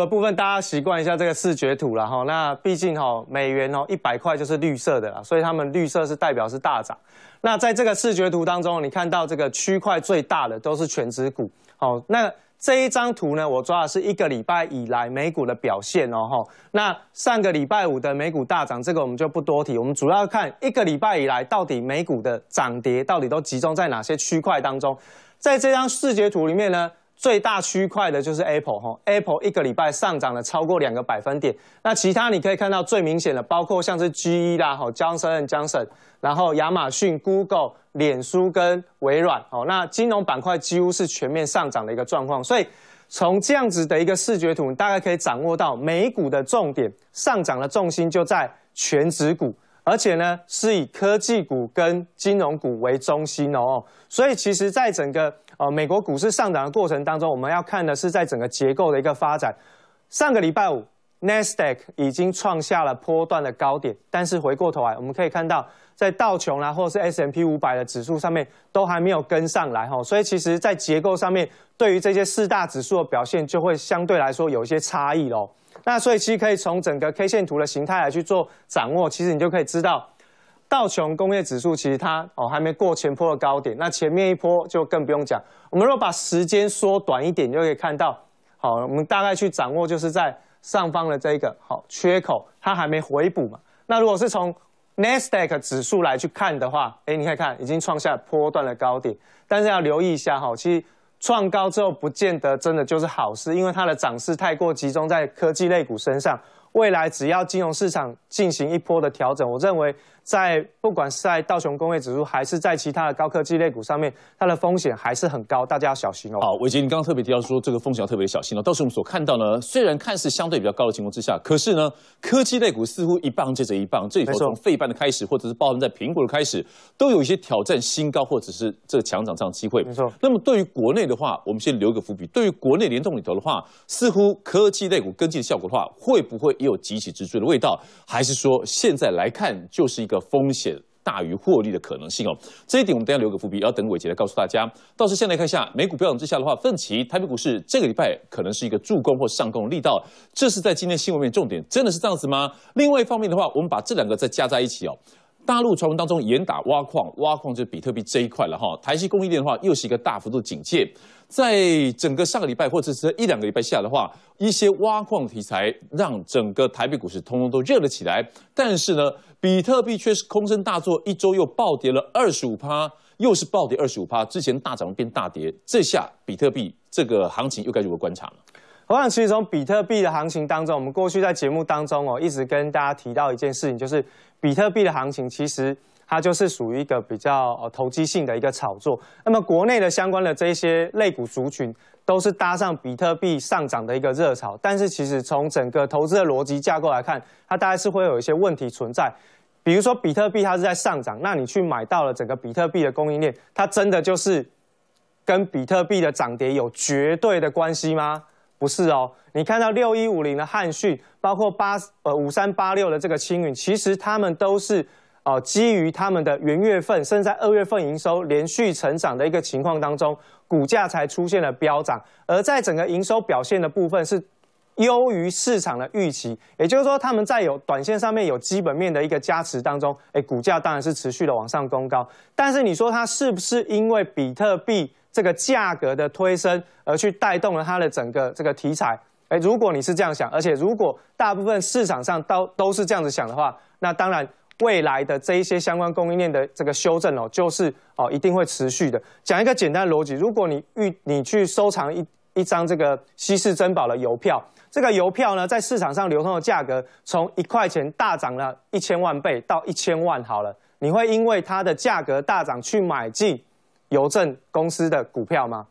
的部分，大家习惯一下这个视觉图了哈。那毕竟哈，美元哦，一百块就是绿色的啦，所以他们绿色是代表是大涨。那在这个视觉图当中，你看到这个区块最大的都是全指股。好，那这一张图呢，我抓的是一个礼拜以来美股的表现哦。哈，那上个礼拜五的美股大涨，这个我们就不多提。我们主要看一个礼拜以来到底美股的涨跌到底都集中在哪些区块当中？在这张视觉图里面呢？最大区块的就是 Apple 哈，Apple 一个礼拜上涨了超过两个百分点。那其他你可以看到最明显的，包括像是 GE 啦，哈，Johnson Johnson，然后亚马逊、Google、脸书跟微软，哦，那金融板块几乎是全面上涨的一个状况。所以从这样子的一个视觉图，大概可以掌握到美股的重点上涨的重心就在全指股，而且呢是以科技股跟金融股为中心哦。所以其实在整个呃，美国股市上涨的过程当中，我们要看的是在整个结构的一个发展。上个礼拜五，Nasdaq 已经创下了波段的高点，但是回过头来，我们可以看到，在道琼啦或者是 S M P 五百的指数上面都还没有跟上来哈。所以其实，在结构上面，对于这些四大指数的表现就会相对来说有一些差异喽。那所以其实可以从整个 K 线图的形态来去做掌握，其实你就可以知道。道琼工业指数其实它哦还没过前坡的高点，那前面一波就更不用讲。我们若把时间缩短一点，就可以看到，好，我们大概去掌握就是在上方的这一个好缺口，它还没回补嘛。那如果是从 Nasdaq 指数来去看的话，哎，你看看已经创下波段的高点，但是要留意一下哈，其实创高之后不见得真的就是好事，因为它的涨势太过集中在科技类股身上。未来只要金融市场进行一波的调整，我认为。在不管是在道琼工业指数，还是在其他的高科技类股上面，它的风险还是很高，大家要小心哦。好，伟杰，你刚刚特别提到说这个风险要特别小心哦。时候我们所看到呢，虽然看似相对比较高的情况之下，可是呢，科技类股似乎一棒接着一棒，这里头从费半的开始，或者是包含在苹果的开始，都有一些挑战新高或者是这强涨上的机会。没错。那么对于国内的话，我们先留个伏笔。对于国内联动里头的话，似乎科技类股跟进的效果的话，会不会也有极其之罪的味道？还是说现在来看就是一个？风险大于获利的可能性哦，这一点我们等下留个伏笔，要等伟杰来告诉大家。倒是先来看一下美股飙涨之下的话，奋起台北股市这个礼拜可能是一个助攻或上攻的力道，这是在今天新闻面重点，真的是这样子吗？另外一方面的话，我们把这两个再加在一起哦，大陆传闻当中严打挖矿，挖矿就是比特币这一块了哈。台系供应链的话，又是一个大幅度警戒。在整个上个礼拜，或者是一两个礼拜下的话，一些挖矿题材让整个台北股市通通都热了起来。但是呢，比特币却是空声大作，一周又暴跌了二十五趴，又是暴跌二十五趴。之前大涨变大跌，这下比特币这个行情又该如何观察呢？我想，其实从比特币的行情当中，我们过去在节目当中哦，一直跟大家提到一件事情，就是比特币的行情其实。它就是属于一个比较呃投机性的一个炒作。那么国内的相关的这些类股族群，都是搭上比特币上涨的一个热潮。但是其实从整个投资的逻辑架构来看，它大概是会有一些问题存在。比如说比特币它是在上涨，那你去买到了整个比特币的供应链，它真的就是跟比特币的涨跌有绝对的关系吗？不是哦。你看到六一五零的汉讯，包括八呃五三八六的这个青云，其实它们都是。哦，基于他们的元月份甚至在二月份营收连续成长的一个情况当中，股价才出现了飙涨。而在整个营收表现的部分是优于市场的预期，也就是说他们在有短线上面有基本面的一个加持当中，哎，股价当然是持续的往上攻高。但是你说它是不是因为比特币这个价格的推升而去带动了它的整个这个题材？哎，如果你是这样想，而且如果大部分市场上都都是这样子想的话，那当然。未来的这一些相关供应链的这个修正哦，就是哦一定会持续的。讲一个简单的逻辑，如果你预你去收藏一一张这个稀世珍宝的邮票，这个邮票呢在市场上流通的价格从一块钱大涨了一千万倍到一千万好了，你会因为它的价格大涨去买进邮政公司的股票吗？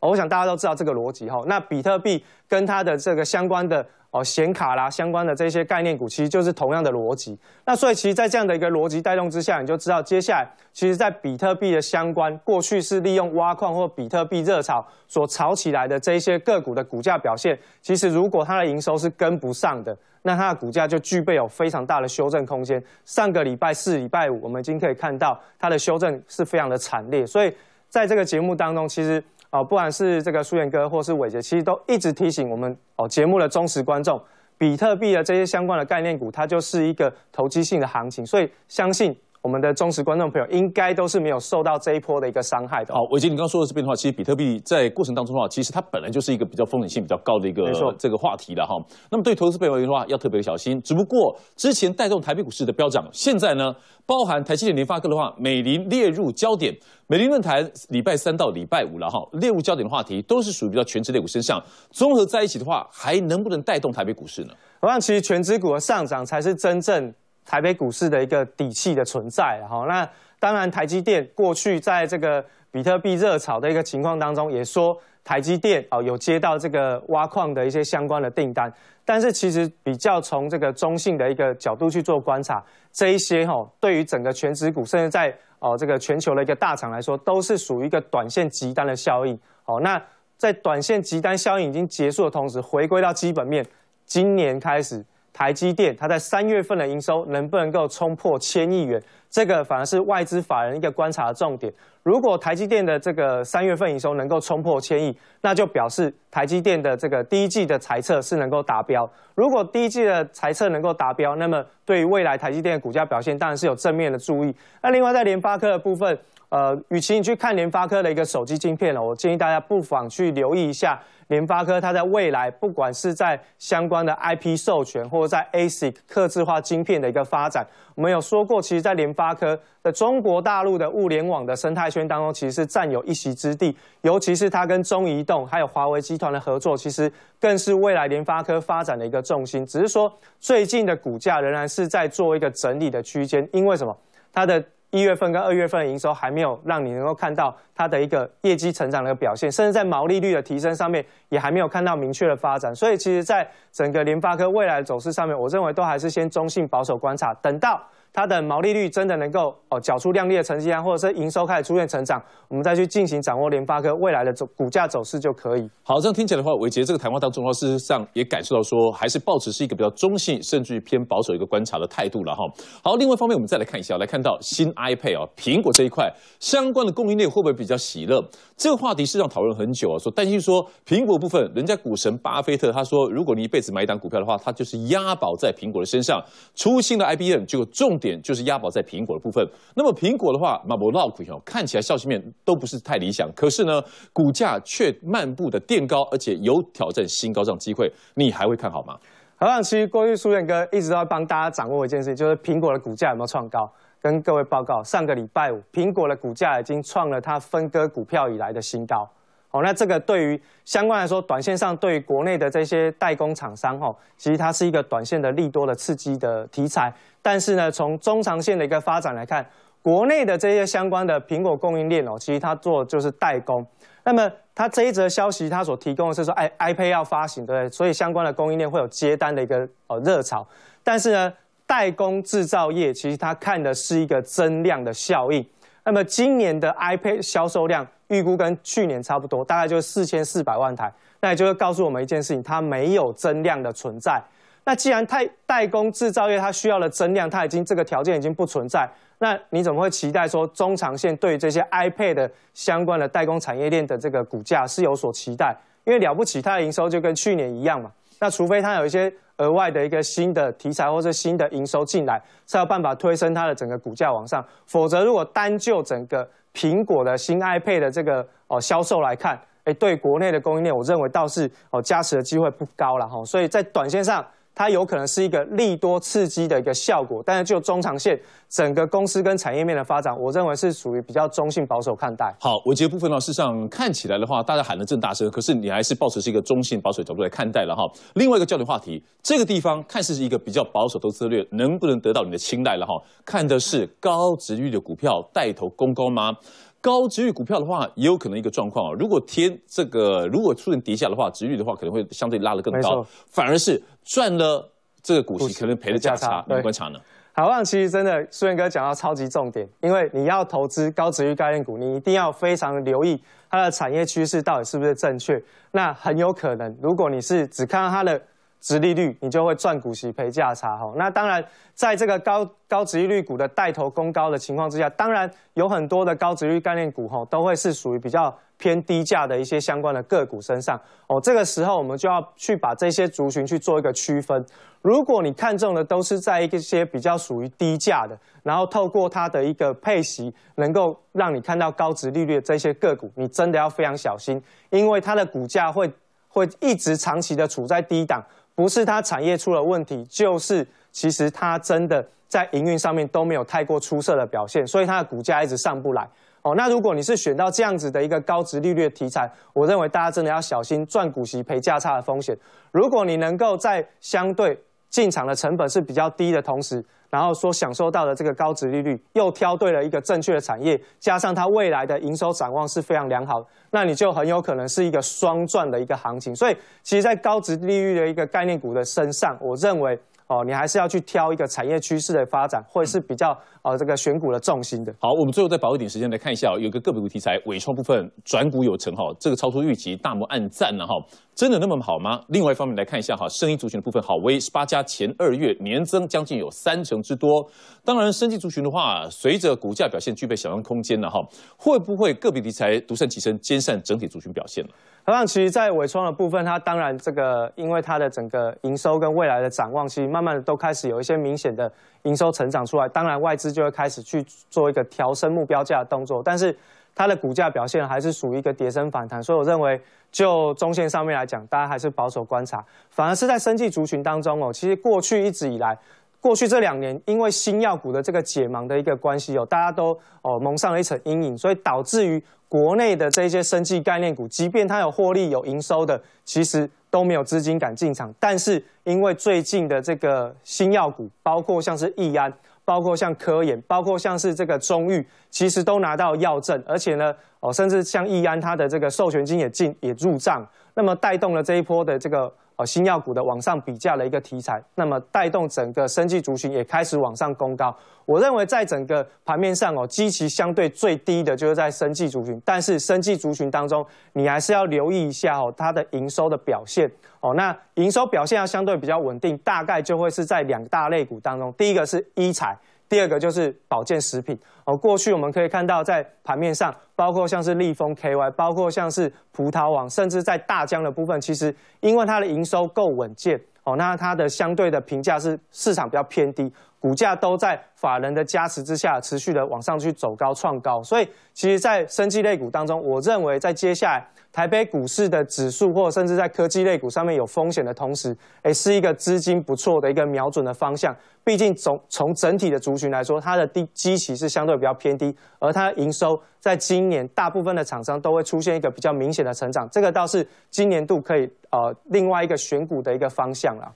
我想大家都知道这个逻辑哈。那比特币跟它的这个相关的哦显卡啦，相关的这些概念股，其实就是同样的逻辑。那所以其实，在这样的一个逻辑带动之下，你就知道接下来，其实，在比特币的相关过去是利用挖矿或比特币热炒所炒起来的这一些个股的股价表现，其实如果它的营收是跟不上的，那它的股价就具备有非常大的修正空间。上个礼拜四、礼拜五，我们已经可以看到它的修正是非常的惨烈。所以在这个节目当中，其实。哦，不管是这个苏岩哥，或是伟杰，其实都一直提醒我们哦，节目的忠实观众，比特币的这些相关的概念股，它就是一个投机性的行情，所以相信。我们的忠实观众朋友应该都是没有受到这一波的一个伤害的。好，伟杰，你刚刚说的这边的话，其实比特币在过程当中的话，其实它本来就是一个比较风险性比较高的一个没错，这个话题了哈。那么对投资朋友的话，要特别的小心。只不过之前带动台北股市的飙涨，现在呢，包含台积电、联发科的话，美林列入焦点，美林论坛礼拜三到礼拜五了哈，列入焦点的话题都是属于较全职类股身上，综合在一起的话，还能不能带动台北股市呢？我想，其实全职股的上涨才是真正。台北股市的一个底气的存在，好，那当然，台积电过去在这个比特币热炒的一个情况当中，也说台积电哦有接到这个挖矿的一些相关的订单，但是其实比较从这个中性的一个角度去做观察，这一些哈对于整个全职股，甚至在哦这个全球的一个大厂来说，都是属于一个短线急单的效应，哦，那在短线急单效应已经结束的同时，回归到基本面，今年开始。台积电，它在三月份的营收能不能够冲破千亿元？这个反而是外资法人一个观察的重点。如果台积电的这个三月份营收能够冲破千亿，那就表示台积电的这个第一季的财测是能够达标。如果第一季的财测能够达标，那么对于未来台积电的股价表现当然是有正面的注意。那另外在联发科的部分。呃，与其你去看联发科的一个手机晶片了，我建议大家不妨去留意一下联发科它在未来，不管是在相关的 IP 授权，或者在 ASIC 刻制化晶片的一个发展，我们有说过，其实在联发科的中国大陆的物联网的生态圈当中，其实是占有一席之地，尤其是它跟中移动还有华为集团的合作，其实更是未来联发科发展的一个重心。只是说最近的股价仍然是在做一个整理的区间，因为什么？它的。一月份跟二月份的营收还没有让你能够看到它的一个业绩成长的表现，甚至在毛利率的提升上面也还没有看到明确的发展，所以其实在整个联发科未来的走势上面，我认为都还是先中性保守观察，等到。它的毛利率真的能够哦缴出亮丽的成绩单，或者是营收开始出现成长，我们再去进行掌握联发科未来的走股价走势就可以。好，这样听起来的话，伟杰这个谈话当中的话，事实上也感受到说，还是抱持是一个比较中性，甚至于偏保守一个观察的态度了哈。好，另外一方面，我们再来看一下，来看到新 iPad 哦，苹果这一块相关的供应链会不会比较喜乐？这个话题事实上讨论很久啊，说担心说苹果部分，人家股神巴菲特他说，如果你一辈子买一档股票的话，他就是押宝在苹果的身上。出新的 i b m 就就重。点就是押宝在苹果的部分。那么苹果的话 m a c b o o 看起来消息面都不是太理想，可是呢，股价却漫步的垫高，而且有挑战新高这样机会，你还会看好吗？好，其实过去数年哥一直都在帮大家掌握一件事情，就是苹果的股价有没有创高。跟各位报告，上个礼拜五，苹果的股价已经创了它分割股票以来的新高。好，那这个对于相关来说，短线上对于国内的这些代工厂商哈，其实它是一个短线的利多的刺激的题材。但是呢，从中长线的一个发展来看，国内的这些相关的苹果供应链哦，其实它做就是代工。那么它这一则消息，它所提供的是说，哎，iPad 要发行，对不对？所以相关的供应链会有接单的一个呃热潮。但是呢，代工制造业其实它看的是一个增量的效应。那么今年的 iPad 销售量。预估跟去年差不多，大概就是四千四百万台，那也就是告诉我们一件事情，它没有增量的存在。那既然太代工制造业它需要的增量，它已经这个条件已经不存在，那你怎么会期待说中长线对这些 iPad 相关的代工产业链的这个股价是有所期待？因为了不起它的营收就跟去年一样嘛。那除非它有一些额外的一个新的题材或者新的营收进来，才有办法推升它的整个股价往上。否则如果单就整个苹果的新 iPad 的这个哦销售来看，哎，对国内的供应链，我认为倒是哦加持的机会不高了哈，所以在短线上。它有可能是一个利多刺激的一个效果，但是就中长线整个公司跟产业面的发展，我认为是属于比较中性保守看待。好，我觉得部分呢，事实上看起来的话，大家喊得正大声，可是你还是保持是一个中性保守角度来看待了哈。另外一个焦点话题，这个地方看似是一个比较保守投资略，能不能得到你的青睐了哈？看的是高值率的股票带头攻高吗？高值率股票的话，也有可能一个状况啊。如果天这个如果出现跌下的话，值率的话可能会相对拉得更高，反而是赚了这个股息，可能赔了价差。你观察呢？海旺，其实真的苏元哥讲到超级重点，因为你要投资高值率概念股，你一定要非常留意它的产业趋势到底是不是正确。那很有可能，如果你是只看到它的。值利率，你就会赚股息赔价差哈。那当然，在这个高高值利率股的带头攻高的情况之下，当然有很多的高值率概念股哈，都会是属于比较偏低价的一些相关的个股身上哦。这个时候我们就要去把这些族群去做一个区分。如果你看中的都是在一些比较属于低价的，然后透过它的一个配息，能够让你看到高值利率的这些个股，你真的要非常小心，因为它的股价会会一直长期的处在低档。不是它产业出了问题，就是其实它真的在营运上面都没有太过出色的表现，所以它的股价一直上不来。哦，那如果你是选到这样子的一个高值利率的题材，我认为大家真的要小心赚股息赔价差的风险。如果你能够在相对进场的成本是比较低的同时，然后所享受到的这个高值利率，又挑对了一个正确产业，加上它未来的营收展望是非常良好，那你就很有可能是一个双赚的一个行情。所以，其实，在高值利率的一个概念股的身上，我认为哦，你还是要去挑一个产业趋势的发展，或者是比较。哦这个选股的重心的。好，我们最后再把握一点时间来看一下，有个个别股题材尾创部分转股有成哈，这个超出预期，大摩暗赞了哈，真的那么好吗？另外一方面来看一下哈，声音族群的部分，好威十八家前二月年增将近有三成之多。当然，生技族群的话，随着股价表现具备想象空间了哈，会不会个别题材独善其身，兼善整体族群表现了？当然，其实在尾创的部分，它当然这个因为它的整个营收跟未来的展望，其实慢慢的都开始有一些明显的营收成长出来。当然，外资。就会开始去做一个调升目标价的动作，但是它的股价表现还是属于一个跌升反弹，所以我认为就中线上面来讲，大家还是保守观察。反而是在生技族群当中哦，其实过去一直以来，过去这两年因为新药股的这个解盲的一个关系，哦，大家都哦蒙上了一层阴影，所以导致于国内的这些生技概念股，即便它有获利有营收的，其实都没有资金敢进场。但是因为最近的这个新药股，包括像是易安。包括像科研，包括像是这个中誉，其实都拿到药证，而且呢，哦，甚至像易安，它的这个授权金也进也入账，那么带动了这一波的这个。哦，新药股的往上比价的一个题材，那么带动整个生技族群也开始往上攻高。我认为在整个盘面上哦，基期相对最低的就是在生技族群，但是生技族群当中，你还是要留意一下哦，它的营收的表现哦。那营收表现要相对比较稳定，大概就会是在两大类股当中，第一个是医材。第二个就是保健食品哦。过去我们可以看到，在盘面上，包括像是立丰 K Y，包括像是葡萄王，甚至在大疆的部分，其实因为它的营收够稳健。哦，那它的相对的评价是市场比较偏低，股价都在法人的加持之下，持续的往上去走高创高。所以，其实，在生技类股当中，我认为在接下来台北股市的指数，或甚至在科技类股上面有风险的同时，哎，是一个资金不错的一个瞄准的方向。毕竟，总从整体的族群来说，它的低基期是相对比较偏低，而它营收。在今年，大部分的厂商都会出现一个比较明显的成长，这个倒是今年度可以呃另外一个选股的一个方向了。